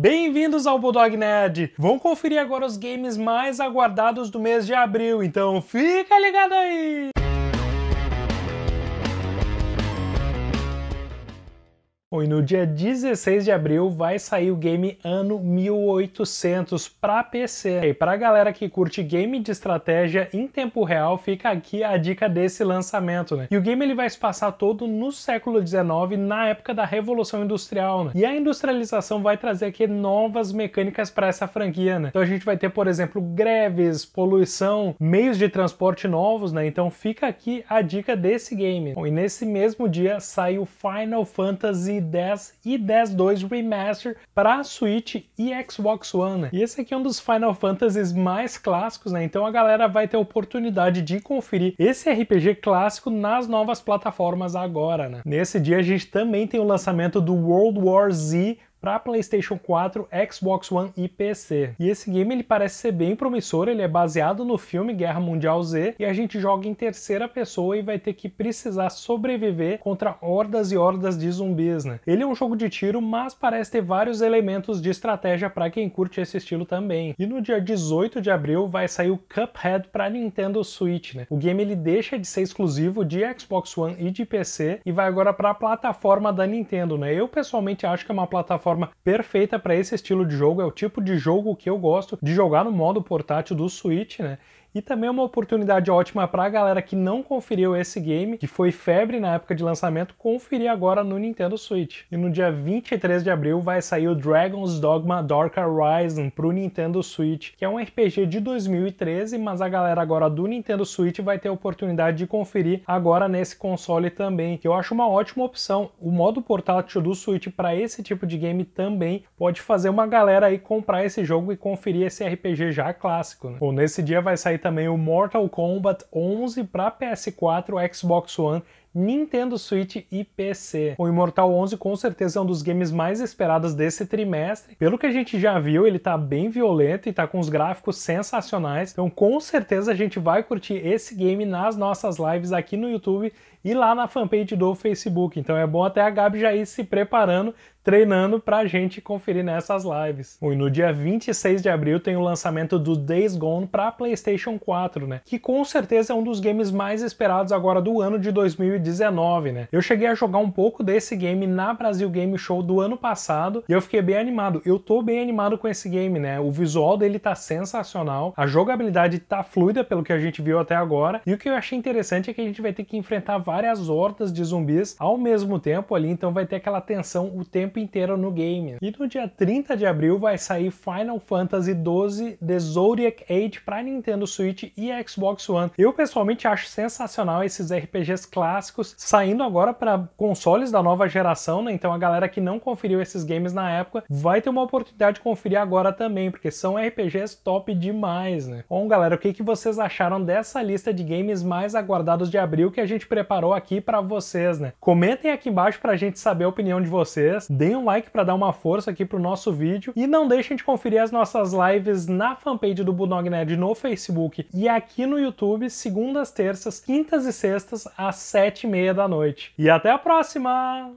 Bem-vindos ao Bulldog Nerd! Vamos conferir agora os games mais aguardados do mês de abril, então fica ligado aí! Bom, e no dia 16 de abril vai sair o game Ano 1800 para PC. E para a galera que curte game de estratégia em tempo real, fica aqui a dica desse lançamento, né? E o game ele vai se passar todo no século 19, na época da Revolução Industrial, né? E a industrialização vai trazer aqui novas mecânicas para essa franquia, né? Então a gente vai ter, por exemplo, greves, poluição, meios de transporte novos, né? Então fica aqui a dica desse game. Bom, e nesse mesmo dia sai o Final Fantasy 10 e 10.2 Remaster para Switch e Xbox One. E esse aqui é um dos Final Fantasies mais clássicos, né? Então a galera vai ter a oportunidade de conferir esse RPG clássico nas novas plataformas agora, né? Nesse dia a gente também tem o lançamento do World War Z para PlayStation 4, Xbox One e PC. E esse game ele parece ser bem promissor, ele é baseado no filme Guerra Mundial Z e a gente joga em terceira pessoa e vai ter que precisar sobreviver contra hordas e hordas de zumbis, né? Ele é um jogo de tiro, mas parece ter vários elementos de estratégia para quem curte esse estilo também. E no dia 18 de abril vai sair o Cuphead para Nintendo Switch, né? O game ele deixa de ser exclusivo de Xbox One e de PC e vai agora para a plataforma da Nintendo, né? Eu pessoalmente acho que é uma plataforma plataforma perfeita para esse estilo de jogo, é o tipo de jogo que eu gosto de jogar no modo portátil do Switch, né? E também é uma oportunidade ótima para a galera que não conferiu esse game, que foi febre na época de lançamento, conferir agora no Nintendo Switch. E no dia 23 de abril vai sair o Dragon's Dogma Dark Horizon para o Nintendo Switch, que é um RPG de 2013, mas a galera agora do Nintendo Switch vai ter a oportunidade de conferir agora nesse console também, que eu acho uma ótima opção. O modo portátil do Switch para esse tipo de game também pode fazer uma galera aí comprar esse jogo e conferir esse RPG já clássico. Né? Ou nesse dia vai sair também o Mortal Kombat 11 para PS4, Xbox One, Nintendo Switch e PC. O Immortal 11 com certeza é um dos games mais esperados desse trimestre. Pelo que a gente já viu, ele tá bem violento e tá com os gráficos sensacionais. Então com certeza a gente vai curtir esse game nas nossas lives aqui no YouTube e lá na fanpage do Facebook. Então é bom até a Gabi já ir se preparando treinando para a gente conferir nessas lives. E no dia 26 de abril tem o lançamento do Days Gone para PlayStation 4, né? Que com certeza é um dos games mais esperados agora do ano de 2019, né? Eu cheguei a jogar um pouco desse game na Brasil Game Show do ano passado e eu fiquei bem animado. Eu tô bem animado com esse game, né? O visual dele tá sensacional, a jogabilidade tá fluida pelo que a gente viu até agora e o que eu achei interessante é que a gente vai ter que enfrentar várias hordas de zumbis ao mesmo tempo ali, então vai ter aquela tensão o tempo tempo inteiro no game. E no dia 30 de abril vai sair Final Fantasy XII The Zodiac Age para Nintendo Switch e Xbox One. Eu pessoalmente acho sensacional esses RPGs clássicos saindo agora para consoles da nova geração, né? Então a galera que não conferiu esses games na época vai ter uma oportunidade de conferir agora também, porque são RPGs top demais, né? Bom, galera, o que, que vocês acharam dessa lista de games mais aguardados de abril que a gente preparou aqui para vocês, né? Comentem aqui embaixo para a gente saber a opinião de vocês deem um like para dar uma força aqui pro nosso vídeo e não deixem de conferir as nossas lives na fanpage do Budog Nerd no Facebook e aqui no YouTube, segundas, terças, quintas e sextas às sete e meia da noite. E até a próxima!